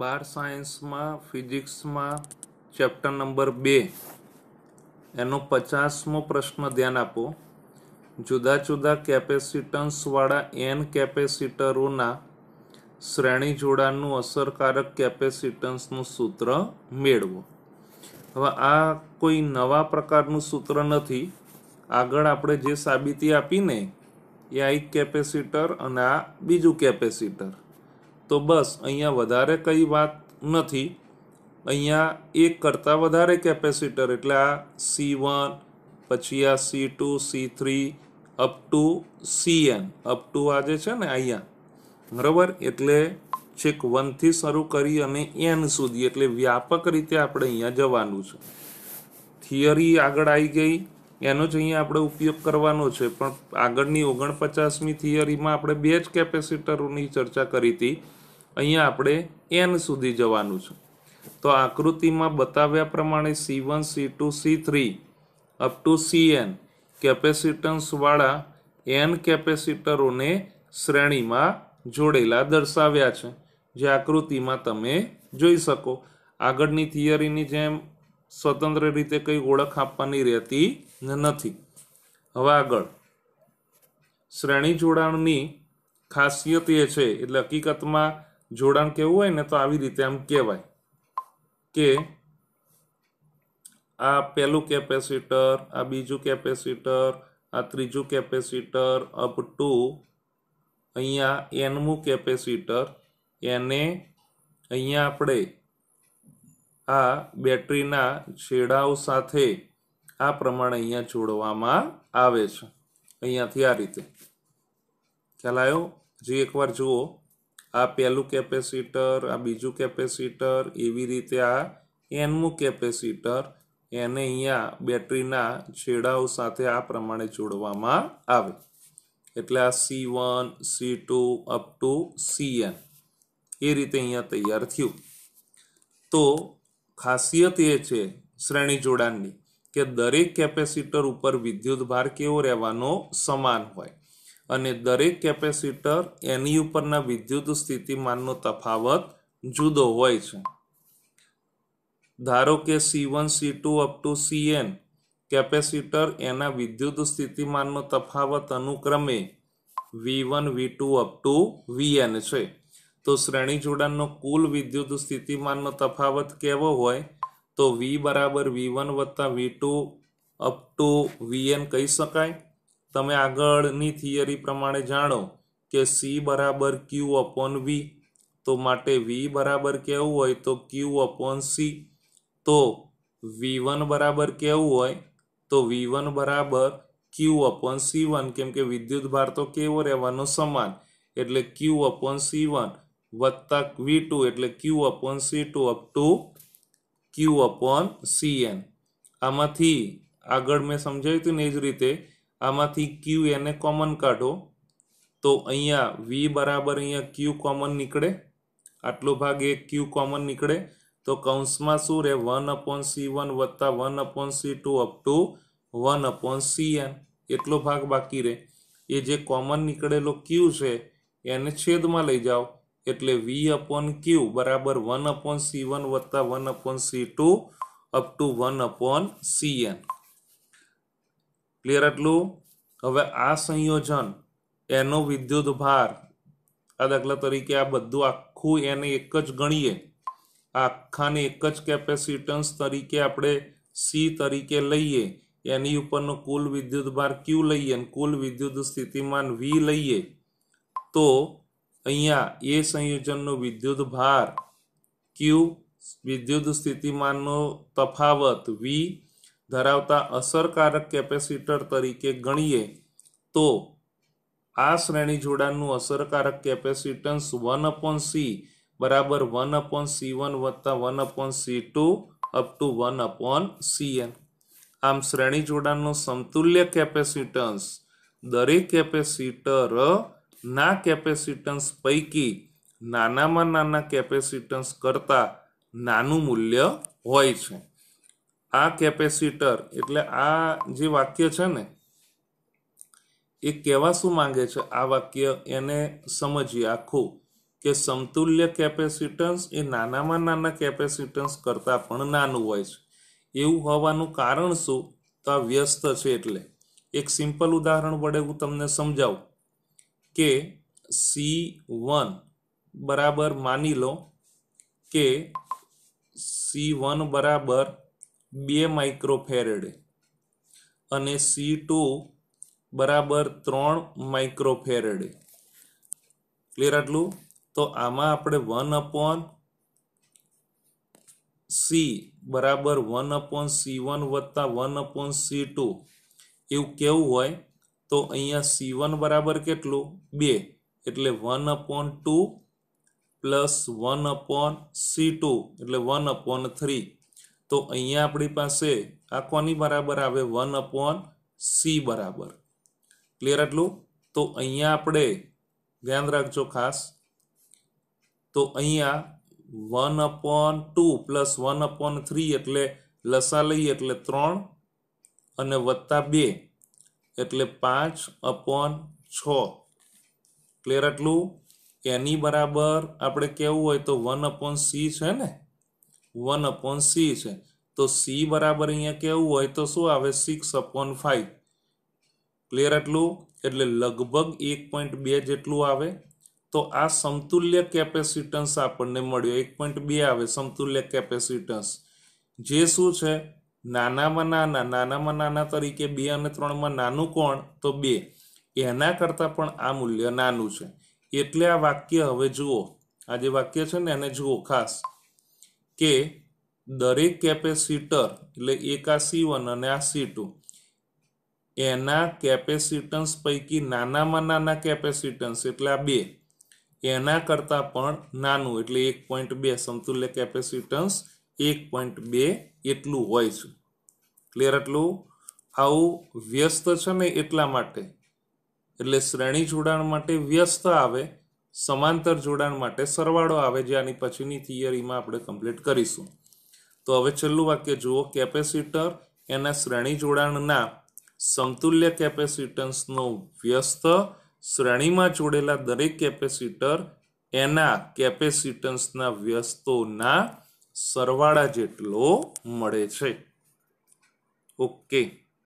બાર સાયન્સમાં ફિઝિક્સમાં chapter number બે એનો પચાસમો પ્રશ્ન ધ્યાન આપો જુદા જુદા કેપેસિટન્સવાળા એન કેપેસિટરોના શ્રેણી જોડાણનું અસરકારક કેપેસિટન્સનું સૂત્ર મેળવો હવે આ કોઈ નવા પ્રકારનું સૂત્ર નથી આગળ આપણે જે સાબિતી આપીને એ આ એક કેપેસિટર અને આ બીજું કેપેસિટર તો બસ અહીંયા વધારે કંઈ વાત નથી અહીંયા એક કરતાં વધારે કેપેસિટર એટલે આ સી વન પછી આ C two C three up to C N અપ ટુ આ જે છે ને અહીંયા બરાબર એટલે છેક વનથી શરૂ કરી અને એન સુધી એટલે વ્યાપક રીતે આપણે અહીંયા જવાનું છે થિયરી આગળ આવી ગઈ એનો જ અહીંયા આપણે ઉપયોગ કરવાનો છે પણ આગળની ઓગણપચાસમી થિયરીમાં આપણે બે જ કેપેસિટરોની ચર્ચા કરી હતી અહીંયા આપણે એન સુધી જવાનું છે તો આકૃતિમાં બતાવ્યા પ્રમાણે C one C two C three up to C N કેપેસિટન્સવાળા એન કેપેસિટરોને શ્રેણીમાં જોડેલા દર્શાવ્યા છે જે આકૃતિમાં તમે જોઈ શકો આગળની થિયરીની જેમ સ્વતંત્ર રીતે કંઈ ઓળખ આપવાની રહેતી નથી હવે આગળ શ્રેણી જોડાણની ખાસિયત એ છે એટલે હકીકતમાં જોડાણ કેવું હોય ને તો આવી રીતે આમ કહેવાય કે આ પહેલું કેપેસિટર આ બીજું કેપેસિટર આ ત્રીજું કેપેસિટર અપ ટુ અહીંયા એનમું કેપેસિટર એને અહીંયા આપણે આ બેટરીના છેડાઓ સાથે આ પ્રમાણે અહીંયા જોડવામાં આવે છે અહીંયાથી આ રીતે ખ્યાલ આવ્યો જે એકવાર જુઓ આ પહેલું કેપેસિટર આ બીજું કેપેસિટર એવી રીતે આ એનમું કેપેસિટર એને અહીંયા બેટરીના છેડાઓ સાથે આ પ્રમાણે જોડવામાં આવે એટલે આ C one C two up to C N એ રીતે અહીંયા તૈયાર થયું તો ખાસિયત એ છે શ્રેણી જોડાણની કે દરેક કેપેસિટર ઉપર વિદ્યુત ભાર કેવો રહેવાનો સમાન હોય અને દરેક કેપેસિટર એની ઉપરના વિદ્યુત સ્થિતિમાનનો તફાવત જુદો હોય છે ધારો કે C one C two up to C N capacitor એના વિદ્યુત સ્થિતિમાનનો તફાવત અનુક્રમે V one V two up to V N છે તો શ્રેણી જોડાણનો કુલ વિદ્યુત સ્થિતિમાનનો તફાવત કેવો હોય તો વી બરાબર વી વન વત્તા V two up to V N કહી શકાય તમે આગળની થિયરી પ્રમાણે જાણો કે સી બરાબર ક્યુ અપોન વી તો માટે વી બરાબર કહેવું હોય તો ક્યુ અપોન સી તો વી વન બરાબર કહેવું હોય તો વી વન બરાબર ક્યુ અપોન સી વન કેમકે વિદ્યુત ભાર તો કેવો રહેવાનો સમાન એટલે ક્યુ અપોન સી વન વત્તા વી ટુ એટલે Q upon C two up to Q upon C N આમાંથી આગળ મેં સમજાવ્યું હતું ને એ જ રીતે આમાંથી ક્યુ એને કોમન કાઢો તો અહીંયા વી બરાબર અહીંયા ક્યુ કોમન નીકળે આટલો ભાગ એ ક્યુ કોમન નીકળે તો કૌંસમાં શું રહે વન અપોન સી વન વત્તા one upon C two up to one upon C N એટલો ભાગ બાકી રહે એ જે કોમન નીકળેલો ક્યુ છે એને છેદમાં લઈ જાઓ એટલે વી અપોન ક્યુ બરાબર વન અપોન સી વન વત્તા one upon C two up to one upon C N clear એટલું હવે આ સંયોજન એનો વિદ્યુત ભાર આ દાખલા તરીકે આ બધું આખું એને એક જ ગણીએ આખાને એક જ કેપેસિટન્સ તરીકે આપણે સી તરીકે લઈએ એની ઉપરનો કુલ વિદ્યુત ભાર ક્યુ લઈએ અને કુલ વિદ્યુત સ્થિતિમાન વી લઈએ તો અહીંયા એ સંયોજનનો વિદ્યુત ભાર ક્યુ વિદ્યુત સ્થિતિમાનનો તફાવત વી ધરાવતા અસરકારક કેપેસિટર તરીકે ગણીએ તો આ શ્રેણી જોડાણનું અસરકારક કેપેસિટન્સ વન અપોન સી બરાબર વન અપોન સી વન વત્તા one upon C two up to one upon C N આમ શ્રેણી જોડાણનું સમતુલ્ય કેપેસિટન્સ દરેક કેપેસિટર ના કેપેસિટન્સ પૈકી નાનામાં નાના કેપેસિટન્સ કરતાં નાનું મૂલ્ય હોય છે આ કેપેસિટર એટલે આ જે વાક્ય છે ને એ કહેવા શું માંગે છે આ વાક્ય એને સમજીએ આખું કે સમતુલ્ય કેપેસિટન્સ એ નાનામાં નાના કેપેસિટન્સ કરતાં પણ નાનું હોય છે એવું હોવાનું કારણ શું તો આ વ્યસ્ત છે એટલે એક સિમ્પલ ઉદાહરણ વડે હું તમને સમજાવું કે સી વન બરાબર માની લો કે સી વન બરાબર બે માઇક્રોફેરેડ અને સી ટુ બરાબર ત્રણ માઇક્રોફેરેડ ક્લિયર આટલું તો આમાં આપણે વન અપોન સી બરાબર વન અપોન સી વન વત્તા વન અપોન સી ટુ એવું કેવું હોય તો અહીંયા સી વન બરાબર કેટલું બે એટલે one upon two plus one upon C two એટલે વન અપોન થ્રી તો અહીંયા આપણી પાસે આ કોની બરાબર આવે વન અપોન સી બરાબર ક્લિયર આટલું તો અહીંયા આપણે ધ્યાન રાખજો ખાસ તો અહીંયા one upon two plus one upon three એટલે લસા લઈએ એટલે ત્રણ અને વત્તા બે એટલે પાંચ અપોન છ ક્લિયર આટલું એની બરાબર આપણે કહેવું હોય તો વન અપોન સી છે ને વન અપોન સી છે તો સી બરાબર અહીંયા કેવું હોય તો શું આવે સિક્સ અપોન ફાઈવ ક્લિયર એટલું એટલે લગભગ એક પોઈન્ટ બે જેટલું આવે તો આ સમતુલ્ય કેપેસિટન્સ આપણને મળ્યો એક પોઈન્ટ બે આવે સમતુલ્ય કેપેસિટન્સ જે શું છે નાનામાં નાના નાનામાં નાના તરીકે બે અને ત્રણમાં નાનું કોણ તો બે એના કરતાં પણ આ મૂલ્ય નાનું છે એટલે આ વાક્ય હવે જુઓ આ જે વાક્ય છે ને એને જુઓ ખાસ કે દરેક કેપેસિટર એટલે એક આ સી વન અને આ સી ટુ એના કેપેસિટન્સ પૈકી નાનામાં નાના કેપેસિટન્સ એટલે આ બે એના કરતાં પણ નાનું એટલે એક પોઈન્ટ બે સમતુલ્ય કેપેસિટન્સ એક પોઈન્ટ બે એટલું હોય છે ક્લિયર એટલું આવું વ્યસ્ત છે ને એટલા માટે એટલે શ્રેણી જોડાણ માટે વ્યસ્ત આવે સમાંતર જોડાણ માટે સરવાળો આવે જે આની પછીની થિયરીમાં આપણે કમ્પ્લીટ કરીશું તો હવે છેલ્લું વાક્ય જુઓ કેપેસિટર એના શ્રેણી જોડાણના સમતુલ્ય કેપેસિટન્સનો વ્યસ્ત શ્રેણીમાં જોડેલા દરેક કેપેસિટર એના કેપેસિટન્સના વ્યસ્તોના સરવાળા જેટલો મળે છે ઓકે